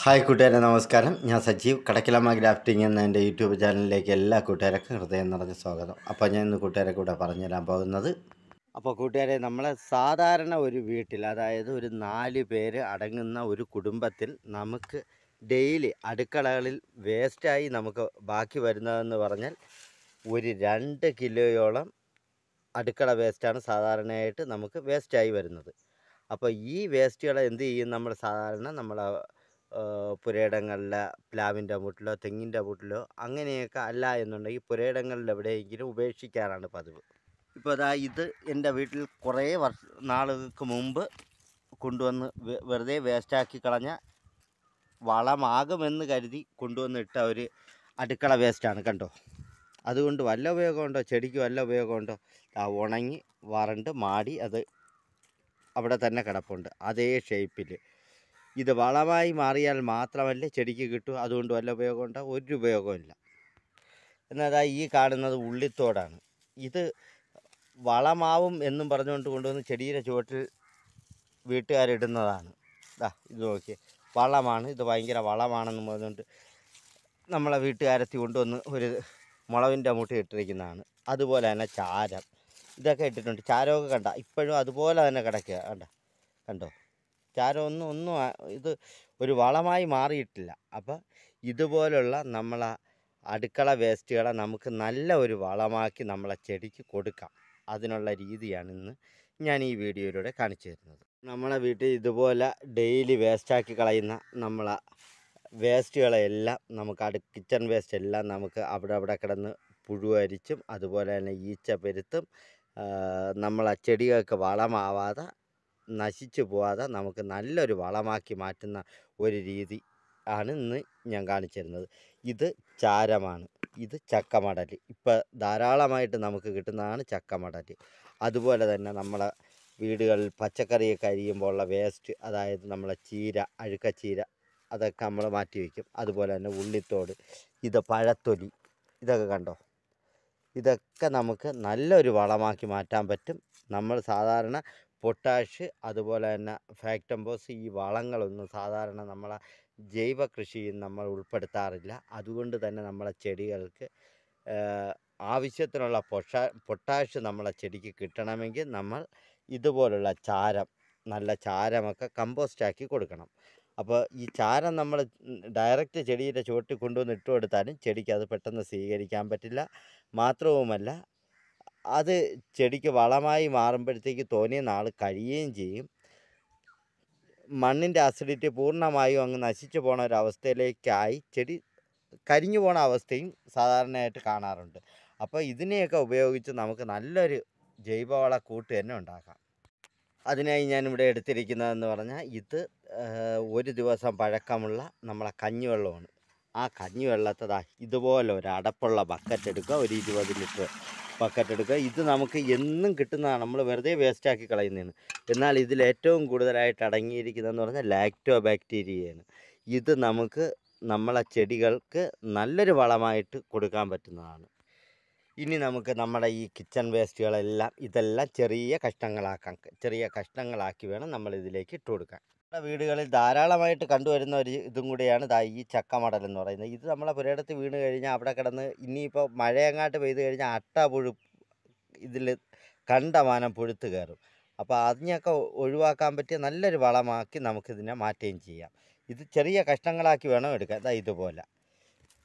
hi കൂട്ടുകാരെ നമസ്കാരം ഞാൻ സജീവ് കടക്കിലമ്മ ഗ്രാഫ്റ്റിംഗ് എന്ന എൻ്റെ യൂട്യൂബ് ചാനലിലേക്ക് എല്ലാ കൂട്ടുകാർക്കും ഹൃദയം നിറഞ്ഞ സ്വാഗതം അപ്പോൾ ഞാൻ ഇന്ന് കൂട്ടുകാരെ കൂടെ പറഞ്ഞുതരാൻ പോകുന്നത് അപ്പോൾ കൂട്ടുകാരെ നമ്മൾ സാധാരണ ഒരു വീട്ടിൽ അതായത് ഒരു നാല് പേര് അടങ്ങുന്ന ഒരു കുടുംബത്തിൽ നമുക്ക് ഡെയിലി അടുക്കളകളിൽ വേസ്റ്റായി നമുക്ക് ബാക്കി വരുന്നതെന്ന് പറഞ്ഞാൽ ഒരു രണ്ട് കിലോയോളം അടുക്കള വേസ്റ്റാണ് സാധാരണയായിട്ട് നമുക്ക് വേസ്റ്റായി വരുന്നത് അപ്പോൾ ഈ വേസ്റ്റുകളെ എന്ത് ചെയ്യും നമ്മൾ സാധാരണ നമ്മൾ പുരയിടങ്ങളിലെ പ്ലാവിൻ്റെ മൂട്ടിലോ തെങ്ങിൻ്റെ മൂട്ടിലോ അങ്ങനെയൊക്കെ അല്ല എന്നുണ്ടെങ്കിൽ പുരയിടങ്ങളിൽ എവിടെയെങ്കിലും ഉപേക്ഷിക്കാറാണ് പതിവ് ഇപ്പോൾ അതാ ഇത് എൻ്റെ വീട്ടിൽ കുറേ വർഷ നാളുകൾക്ക് മുമ്പ് കൊണ്ടുവന്ന് വെറുതെ വേസ്റ്റാക്കി കളഞ്ഞ വളമാകുമെന്ന് കരുതി കൊണ്ടുവന്നിട്ട ഒരു അടുക്കള വേസ്റ്റാണ് കണ്ടോ അതുകൊണ്ട് വല്ല ഉപയോഗമുണ്ടോ ചെടിക്ക് വല്ല ഉപയോഗമുണ്ടോ ഉണങ്ങി വരണ്ട് മാടി അത് അവിടെ തന്നെ കിടപ്പുണ്ട് അതേ ഷേപ്പിൽ ഇത് വളമായി മാറിയാൽ മാത്രമല്ലേ ചെടിക്ക് കിട്ടൂ അതുകൊണ്ട് വല്ല ഉണ്ടോ ഒരു ഉപയോഗമില്ല എന്നതാ ഈ കാണുന്നത് ഉള്ളിത്തോടാണ് ഇത് വളമാവും എന്നും പറഞ്ഞുകൊണ്ട് കൊണ്ടുവന്ന് ചെടിയുടെ ചുവട്ടിൽ വീട്ടുകാരിടുന്നതാണ് ഇതാ ഇത് നോക്കിയേ വളമാണ് ഇത് ഭയങ്കര വളമാണെന്ന് പറഞ്ഞുകൊണ്ട് നമ്മളെ വീട്ടുകാരത്തി കൊണ്ടുവന്ന് ഒരു മുളവിൻ്റെ മുട്ടി ഇട്ടിരിക്കുന്നതാണ് അതുപോലെ തന്നെ ചാരം ഇതൊക്കെ ഇട്ടിട്ടുണ്ട് ചാരമൊക്കെ കണ്ട ഇപ്പോഴും അതുപോലെ തന്നെ കിടക്കുക കണ്ട കണ്ടോ ചാരം ഒന്നും ഒന്നും ഇത് ഒരു വളമായി മാറിയിട്ടില്ല അപ്പോൾ ഇതുപോലുള്ള നമ്മളെ അടുക്കള വേസ്റ്റുകളെ നമുക്ക് നല്ല ഒരു വളമാക്കി നമ്മളെ ചെടിക്ക് കൊടുക്കാം അതിനുള്ള രീതിയാണ് ഇന്ന് ഞാൻ ഈ വീഡിയോയിലൂടെ കാണിച്ചു തരുന്നത് നമ്മളെ വീട്ടിൽ ഇതുപോലെ ഡെയിലി വേസ്റ്റാക്കി കളയുന്ന നമ്മളെ വേസ്റ്റുകളെല്ലാം നമുക്ക് അടു കിച്ചൺ വേസ്റ്റ് എല്ലാം നമുക്ക് അവിടെ അവിടെ കിടന്ന് പുഴുവരിച്ചും അതുപോലെ തന്നെ ഈച്ച പെരുത്തും നമ്മളെ ചെടികൾക്ക് വളമാവാതെ നശിച്ചു പോവാതെ നമുക്ക് നല്ലൊരു വളമാക്കി മാറ്റുന്ന ഒരു രീതി ആണ് ഇന്ന് ഞാൻ കാണിച്ചിരുന്നത് ഇത് ചാരമാണ് ഇത് ചക്കമടൽ ഇപ്പോൾ ധാരാളമായിട്ട് നമുക്ക് കിട്ടുന്നതാണ് ചക്കമടൽ അതുപോലെ തന്നെ നമ്മളെ വീടുകളിൽ പച്ചക്കറിയൊക്കെ അരിയുമ്പോഴുള്ള വേസ്റ്റ് അതായത് നമ്മളെ ചീര അഴുക്കച്ചീര അതൊക്കെ നമ്മൾ മാറ്റി വയ്ക്കും അതുപോലെ തന്നെ ഉള്ളിത്തോട് ഇത് പഴത്തൊലി ഇതൊക്കെ കണ്ടോ ഇതൊക്കെ നമുക്ക് നല്ലൊരു വളമാക്കി മാറ്റാൻ പറ്റും നമ്മൾ സാധാരണ പൊട്ടാഷ് അതുപോലെ തന്നെ ഫാക്ടംബോസ് ഈ വളങ്ങളൊന്നും സാധാരണ നമ്മളെ ജൈവ കൃഷിയിൽ നമ്മൾ ഉൾപ്പെടുത്താറില്ല അതുകൊണ്ട് തന്നെ നമ്മളെ ചെടികൾക്ക് ആവശ്യത്തിനുള്ള പൊഷാ പൊട്ടാഷ് നമ്മളെ ചെടിക്ക് കിട്ടണമെങ്കിൽ നമ്മൾ ഇതുപോലുള്ള ചാരം നല്ല ചാരമൊക്കെ കമ്പോസ്റ്റാക്കി കൊടുക്കണം അപ്പോൾ ഈ ചാരം നമ്മൾ ഡയറക്റ്റ് ചെടിയുടെ ചുവട്ടിൽ കൊണ്ടുവന്ന് ഇട്ട് കൊടുത്താലും ചെടിക്ക് അത് പെട്ടെന്ന് സ്വീകരിക്കാൻ പറ്റില്ല മാത്രവുമല്ല അത് ചെടിക്ക് വളമായി മാറുമ്പോഴത്തേക്ക് തോനെ നാൾ കഴിയുകയും ചെയ്യും മണ്ണിൻ്റെ അസിഡിറ്റി പൂർണ്ണമായും അങ്ങ് നശിച്ചു പോണ ഒരവസ്ഥയിലേക്കായി ചെടി കരിഞ്ഞു പോണ അവസ്ഥയും സാധാരണയായിട്ട് കാണാറുണ്ട് അപ്പോൾ ഇതിനെയൊക്കെ ഉപയോഗിച്ച് നമുക്ക് നല്ലൊരു ജൈവവള കൂട്ട് തന്നെ ഉണ്ടാക്കാം അതിനായി ഞാനിവിടെ എടുത്തിരിക്കുന്നതെന്ന് പറഞ്ഞാൽ ഇത് ഒരു ദിവസം പഴക്കമുള്ള നമ്മളെ കഞ്ഞിവെള്ളമാണ് ആ കഞ്ഞിവെള്ളത്തെ ഇതുപോലെ ഒരു അടപ്പുള്ള ബക്കറ്റ് എടുക്കുക ഒരു ഇരുപത് ലിറ്റർ ബക്കറ്റ് എടുക്കുക ഇത് നമുക്ക് എന്നും കിട്ടുന്നതാണ് നമ്മൾ വെറുതെ വേസ്റ്റാക്കി കളയുന്നതാണ് എന്നാൽ ഇതിൽ ഏറ്റവും കൂടുതലായിട്ട് അടങ്ങിയിരിക്കുന്നതെന്ന് പറഞ്ഞാൽ ലാക്ടോ ബാക്ടീരിയയാണ് ഇത് നമുക്ക് നമ്മളെ ചെടികൾക്ക് നല്ലൊരു വളമായിട്ട് കൊടുക്കാൻ പറ്റുന്നതാണ് ഇനി നമുക്ക് നമ്മുടെ ഈ കിച്ചൺ വേസ്റ്റുകളെല്ലാം ഇതെല്ലാം ചെറിയ കഷ്ണങ്ങളാക്കാം ചെറിയ കഷ്ണങ്ങളാക്കി വേണം നമ്മളിതിലേക്ക് ഇട്ട് കൊടുക്കാൻ വീടുകളിൽ ധാരാളമായിട്ട് കണ്ടുവരുന്ന ഒരു ഇതും കൂടിയാണ് ദാ ഈ ചക്കമടൽ എന്ന് പറയുന്നത് ഇത് നമ്മളെ പുരയിടത്ത് വീണ് കഴിഞ്ഞാൽ അവിടെ കിടന്ന് ഇനിയിപ്പോൾ മഴയങ്ങാട്ട് പെയ്ത് കഴിഞ്ഞാൽ അട്ട പുഴു ഇതിൽ കണ്ടമാനം പുഴുത്ത് കയറും അപ്പോൾ അതിനെയൊക്കെ ഒഴിവാക്കാൻ പറ്റിയ നല്ലൊരു വളമാക്കി നമുക്കിതിനെ മാറ്റുകയും ചെയ്യാം ഇത് ചെറിയ കഷ്ണങ്ങളാക്കി വേണം എടുക്കുക അതാ ഇതുപോലെ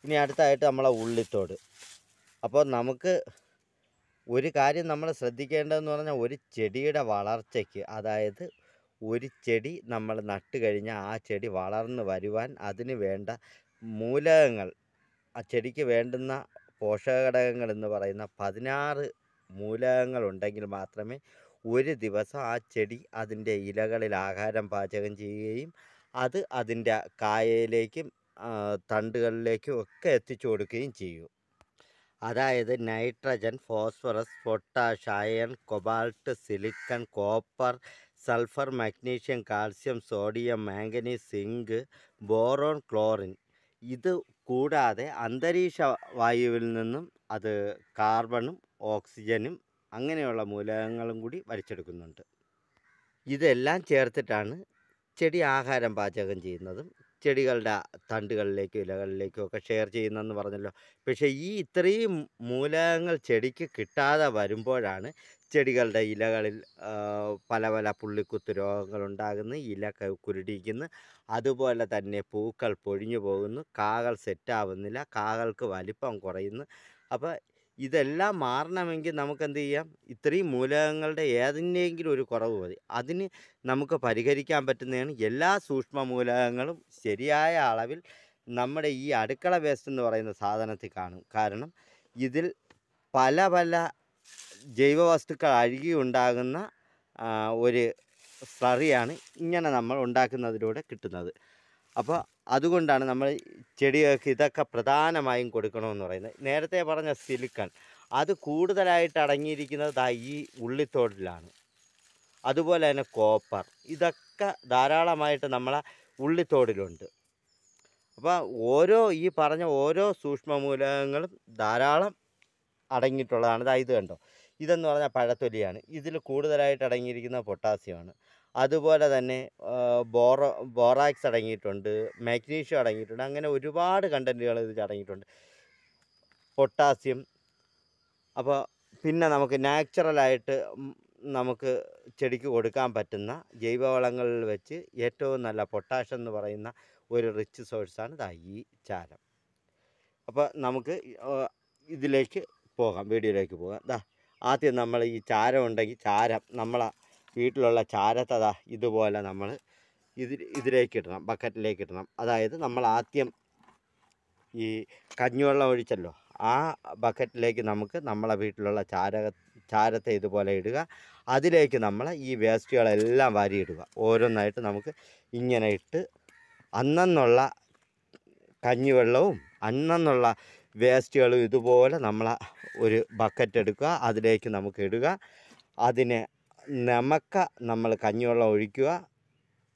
ഇനി അടുത്തായിട്ട് നമ്മളെ ഉള്ളിത്തോട് അപ്പോൾ നമുക്ക് ഒരു കാര്യം നമ്മൾ ശ്രദ്ധിക്കേണ്ടതെന്ന് പറഞ്ഞാൽ ഒരു ചെടിയുടെ വളർച്ചയ്ക്ക് അതായത് ഒരു ചെടി നമ്മൾ നട്ട് കഴിഞ്ഞാൽ ആ ചെടി വളർന്ന് വരുവാൻ അതിന് വേണ്ട മൂലകങ്ങൾ ആ ചെടിക്ക് വേണ്ടുന്ന പോഷക ഘടകങ്ങൾ എന്ന് പറയുന്ന പതിനാറ് മൂലകങ്ങൾ ഉണ്ടെങ്കിൽ മാത്രമേ ഒരു ദിവസം ആ ചെടി അതിൻ്റെ ഇലകളിൽ ആഹാരം പാചകം ചെയ്യുകയും അത് അതിൻ്റെ കായയിലേക്കും തണ്ടുകളിലേക്കും ഒക്കെ എത്തിച്ചു കൊടുക്കുകയും ചെയ്യൂ അതായത് nitrogen phosphorus potash iron cobalt silicon copper sulphur magnesium calcium sodium manganese zinc boron chlorine ഇത് കൂടാതെ അന്തരീക്ഷ വായുവിൽ നിന്നും അത് കാർബണും ഓക്സിജനും അങ്ങനെയുള്ള മൂലകങ്ങളും കൂടി വലിച്ചെടുക്കുന്നുണ്ട് ഇതെല്ലാം ചേർത്തിട്ടാണ് ചെടി ആഹാരം പാചകം ചെയ്യുന്നതും ചെടികളുടെ തണ്ടുകളിലേക്കും ഇലകളിലേക്കും ഒക്കെ ഷെയർ ചെയ്യുന്നതെന്ന് പറഞ്ഞല്ലോ പക്ഷേ ഈ ഇത്രയും മൂലകങ്ങൾ ചെടിക്ക് കിട്ടാതെ വരുമ്പോഴാണ് ചെടികളുടെ ഇലകളിൽ പല പല പുള്ളിക്കുത്ത് രോഗങ്ങൾ ഉണ്ടാകുന്നു ഇല കുരുടിക്കുന്നു അതുപോലെ തന്നെ പൂക്കൾ പൊഴിഞ്ഞു പോകുന്നു കാകൾ സെറ്റാവുന്നില്ല കാകൾക്ക് വലിപ്പം കുറയുന്നു അപ്പോൾ ഇതെല്ലാം മാറണമെങ്കിൽ നമുക്ക് എന്ത് ചെയ്യാം ഇത്രയും മൂലകങ്ങളുടെ ഏതിൻ്റെയെങ്കിലും ഒരു കുറവ് മതി അതിന് നമുക്ക് പരിഹരിക്കാൻ പറ്റുന്നതാണ് എല്ലാ സൂക്ഷ്മ മൂലകങ്ങളും ശരിയായ അളവിൽ നമ്മുടെ ഈ അടുക്കള വേസ്റ്റ് എന്ന് പറയുന്ന സാധനത്തിൽ കാണും കാരണം ഇതിൽ പല പല ജൈവവസ്തുക്കൾ അഴുകി ഉണ്ടാകുന്ന ഒരു സ്ലറിയാണ് ഇങ്ങനെ നമ്മൾ ഉണ്ടാക്കുന്നതിലൂടെ കിട്ടുന്നത് അപ്പോൾ അതുകൊണ്ടാണ് നമ്മൾ ചെടികൾക്ക് ഇതൊക്കെ പ്രധാനമായും കൊടുക്കണമെന്ന് പറയുന്നത് നേരത്തെ പറഞ്ഞ സിലിക്കൺ അത് കൂടുതലായിട്ട് അടങ്ങിയിരിക്കുന്നത് ഈ ഉള്ളിത്തോടിലാണ് അതുപോലെ തന്നെ കോപ്പർ ഇതൊക്കെ ധാരാളമായിട്ട് നമ്മളെ ഉള്ളിത്തോടിലുണ്ട് അപ്പോൾ ഓരോ ഈ പറഞ്ഞ ഓരോ സൂക്ഷ്മമൂലകങ്ങളും ധാരാളം അടങ്ങിയിട്ടുള്ളതാണ് ഇത് കണ്ടോ ഇതെന്ന് പറഞ്ഞാൽ പഴത്തൊലിയാണ് ഇതിൽ കൂടുതലായിട്ട് അടങ്ങിയിരിക്കുന്ന പൊട്ടാസ്യമാണ് അതുപോലെ തന്നെ ബോറ ബോറാക്സ് അടങ്ങിയിട്ടുണ്ട് മാഗ്നീഷ്യം അടങ്ങിയിട്ടുണ്ട് അങ്ങനെ ഒരുപാട് കണ്ടൻറ്റുകൾ ഇതിൽ അടങ്ങിയിട്ടുണ്ട് പൊട്ടാസ്യം അപ്പോൾ പിന്നെ നമുക്ക് നാച്ചുറലായിട്ട് നമുക്ക് ചെടിക്ക് കൊടുക്കാൻ പറ്റുന്ന ജൈവവളങ്ങളിൽ വെച്ച് ഏറ്റവും നല്ല പൊട്ടാഷ്യം എന്ന് പറയുന്ന ഒരു റിച്ച് സോഴ്സാണ് ഇതാ ഈ ചാരം അപ്പോൾ നമുക്ക് ഇതിലേക്ക് പോകാം വീഡിയോയിലേക്ക് പോകാം ദാ ആദ്യം നമ്മൾ ഈ ചാരം ഉണ്ടെങ്കിൽ ചാരം നമ്മളാ വീട്ടിലുള്ള ചാരത്തത ഇതുപോലെ നമ്മൾ ഇതിൽ ഇതിലേക്ക് ഇടണം ബക്കറ്റിലേക്ക് ഇടണം അതായത് നമ്മൾ ആദ്യം ഈ കഞ്ഞിവെള്ളം ഒഴിച്ചല്ലോ ആ ബക്കറ്റിലേക്ക് നമുക്ക് നമ്മളെ വീട്ടിലുള്ള ചാര ചാരത്തെ ഇതുപോലെ ഇടുക അതിലേക്ക് നമ്മൾ ഈ വേസ്റ്റുകളെല്ലാം വാരിയിടുക ഓരോന്നായിട്ട് നമുക്ക് ഇങ്ങനെ ഇട്ട് അന്നെന്നുള്ള കഞ്ഞിവെള്ളവും അന്നെന്നുള്ള വേസ്റ്റുകളും ഇതുപോലെ നമ്മൾ ഒരു ബക്കറ്റ് എടുക്കുക അതിലേക്ക് നമുക്ക് ഇടുക അതിനെ നമുക്ക നമ്മൾ കഞ്ഞിവെള്ളം ഒഴിക്കുക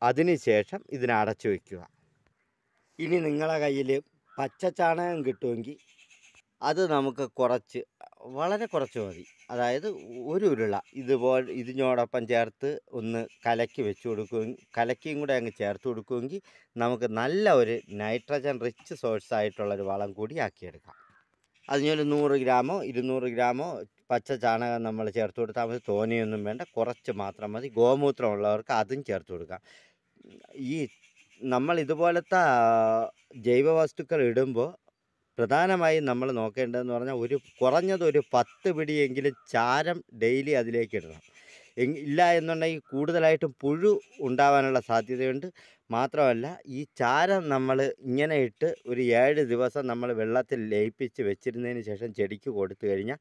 അതിനുശേഷം ഇതിനെ അടച്ചു വയ്ക്കുക ഇനി നിങ്ങളെ കയ്യിൽ പച്ച ചാണകം കിട്ടുമെങ്കിൽ അത് നമുക്ക് കുറച്ച് വളരെ കുറച്ച് മതി അതായത് ഒരു ഉരുള ഇതുപോലെ ഇതിനോടൊപ്പം ചേർത്ത് ഒന്ന് കലക്കി വെച്ച് കൊടുക്കുകയും കലക്കിയും കൂടെ അങ്ങ് ചേർത്ത് കൊടുക്കുമെങ്കിൽ നമുക്ക് നല്ല ഒരു നൈട്രജൻ റിച്ച് സോഴ്സായിട്ടുള്ളൊരു വളം കൂടി ആക്കിയെടുക്കാം അതിനൊരു നൂറ് ഗ്രാമോ ഇരുന്നൂറ് ഗ്രാമോ പച്ച ചാണകം നമ്മൾ ചേർത്ത് കൊടുത്താൽ മതി തോനിയൊന്നും വേണ്ട കുറച്ച് മാത്രം മതി ഗോമൂത്രമുള്ളവർക്ക് ഉള്ളവർക്ക് അതും ചേർത്ത് കൊടുക്കാം ഈ നമ്മൾ ഇതുപോലത്തെ ജൈവ വസ്തുക്കൾ ഇടുമ്പോൾ പ്രധാനമായും നമ്മൾ നോക്കേണ്ടതെന്ന് പറഞ്ഞാൽ ഒരു കുറഞ്ഞത് ഒരു പത്ത് പിടിയെങ്കിലും ചാരം ഡെയിലി അതിലേക്ക് ഇടണം ഇല്ല എന്നുണ്ടെങ്കിൽ കൂടുതലായിട്ടും പുഴു ഉണ്ടാവാനുള്ള സാധ്യതയുണ്ട് മാത്രമല്ല ഈ ചാരം നമ്മൾ ഇങ്ങനെ ഇട്ട് ഒരു ഏഴ് ദിവസം നമ്മൾ വെള്ളത്തിൽ ലയിപ്പിച്ച് വെച്ചിരുന്നതിന് ശേഷം ചെടിക്ക് കൊടുത്തു കഴിഞ്ഞാൽ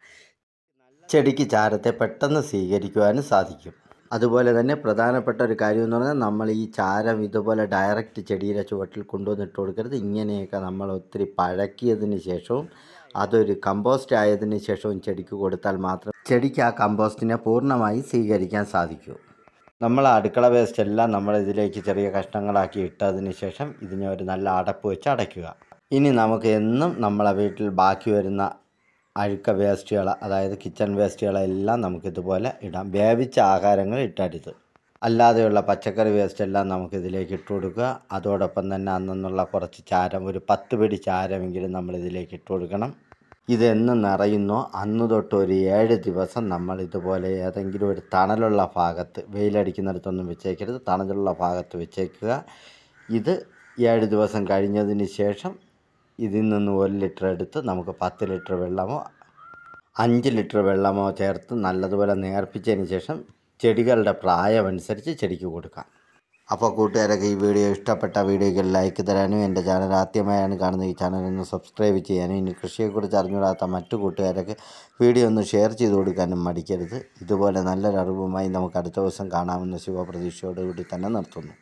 ചെടിക്ക് ചാരത്തെ പെട്ടെന്ന് സ്വീകരിക്കുവാനും സാധിക്കും അതുപോലെ തന്നെ പ്രധാനപ്പെട്ട ഒരു കാര്യം എന്ന് പറഞ്ഞാൽ നമ്മൾ ഈ ചാരം ഇതുപോലെ ഡയറക്റ്റ് ചെടിയുടെ ചുവട്ടിൽ കൊണ്ടുവന്നിട്ട് കൊടുക്കരുത് ഇങ്ങനെയൊക്കെ നമ്മൾ ഒത്തിരി പഴക്കിയതിന് ശേഷവും അതൊരു കമ്പോസ്റ്റ് ആയതിന് ശേഷവും ചെടിക്ക് കൊടുത്താൽ മാത്രം ചെടിക്ക് ആ കമ്പോസ്റ്റിനെ പൂർണ്ണമായി സ്വീകരിക്കാൻ സാധിക്കൂ നമ്മൾ അടുക്കള വേസ്റ്റ് എല്ലാം നമ്മൾ ഇതിലേക്ക് ചെറിയ കഷ്ണങ്ങളാക്കി ഇട്ടതിന് ശേഷം ഇതിനെ ഒരു നല്ല അടപ്പ് വെച്ച് അടയ്ക്കുക ഇനി നമുക്ക് എന്നും നമ്മളെ വീട്ടിൽ ബാക്കി വരുന്ന അഴുക്ക വേസ്റ്റുകൾ അതായത് കിച്ചൺ വേസ്റ്റുകളെല്ലാം നമുക്കിതുപോലെ ഇടാം വേവിച്ച ആഹാരങ്ങൾ ഇട്ടരുത് അല്ലാതെയുള്ള പച്ചക്കറി വേസ്റ്റ് എല്ലാം നമുക്കിതിലേക്ക് ഇട്ട് കൊടുക്കുക അതോടൊപ്പം തന്നെ അന്നുള്ള കുറച്ച് ചാരം ഒരു പത്ത് പിടി ചാരമെങ്കിലും നമ്മളിതിലേക്ക് ഇട്ട് കൊടുക്കണം ഇതെന്ന് നിറയുന്നോ അന്ന് തൊട്ട് ഒരു ഏഴ് ദിവസം നമ്മൾ ഇതുപോലെ ഏതെങ്കിലും ഒരു തണലുള്ള ഭാഗത്ത് വെയിലടിക്കുന്നിടത്തൊന്നും വെച്ചേക്കരുത് തണലുള്ള ഭാഗത്ത് വെച്ചേക്കുക ഇത് ഏഴ് ദിവസം കഴിഞ്ഞതിന് ശേഷം ഇതിൽ നിന്ന് ഒരു ലിറ്റർ എടുത്ത് നമുക്ക് പത്ത് ലിറ്റർ വെള്ളമോ അഞ്ച് ലിറ്റർ വെള്ളമോ ചേർത്ത് നല്ലതുപോലെ നേർപ്പിച്ചതിന് ശേഷം ചെടികളുടെ പ്രായമനുസരിച്ച് ചെടിക്ക് കൊടുക്കാം അപ്പോൾ കൂട്ടുകാരൊക്കെ ഈ വീഡിയോ ഇഷ്ടപ്പെട്ട വീഡിയോയ്ക്ക് ലൈക്ക് തരാനും എൻ്റെ ചാനൽ ആദ്യമായാണ് കാണുന്നത് ഈ ചാനൽ ഒന്ന് സബ്സ്ക്രൈബ് ചെയ്യാനും ഇനി കൃഷിയെക്കുറിച്ച് അറിഞ്ഞുകൂടാത്ത മറ്റു കൂട്ടുകാരൊക്കെ വീഡിയോ ഒന്ന് ഷെയർ ചെയ്ത് കൊടുക്കാനും മടിക്കരുത് ഇതുപോലെ നല്ലൊരു അറിവുമായി നമുക്ക് അടുത്ത ദിവസം കാണാമെന്ന് ശുഭപ്രതീക്ഷയോടുകൂടി തന്നെ നിർത്തുന്നു